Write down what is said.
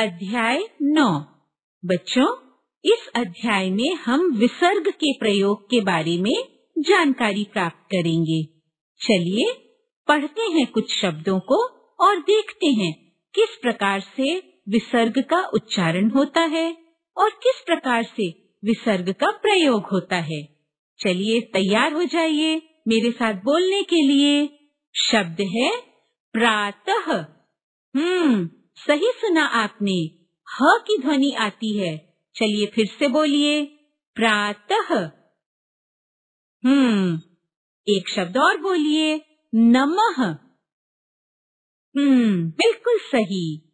अध्याय नौ बच्चों इस अध्याय में हम विसर्ग के प्रयोग के बारे में जानकारी प्राप्त करेंगे चलिए पढ़ते हैं कुछ शब्दों को और देखते हैं किस प्रकार से विसर्ग का उच्चारण होता है और किस प्रकार से विसर्ग का प्रयोग होता है चलिए तैयार हो जाइए मेरे साथ बोलने के लिए शब्द है प्रातः हम्म सही सुना आपने ह की ध्वनि आती है चलिए फिर से बोलिए प्रातः हम्म एक शब्द और बोलिए नमः हम्म बिल्कुल सही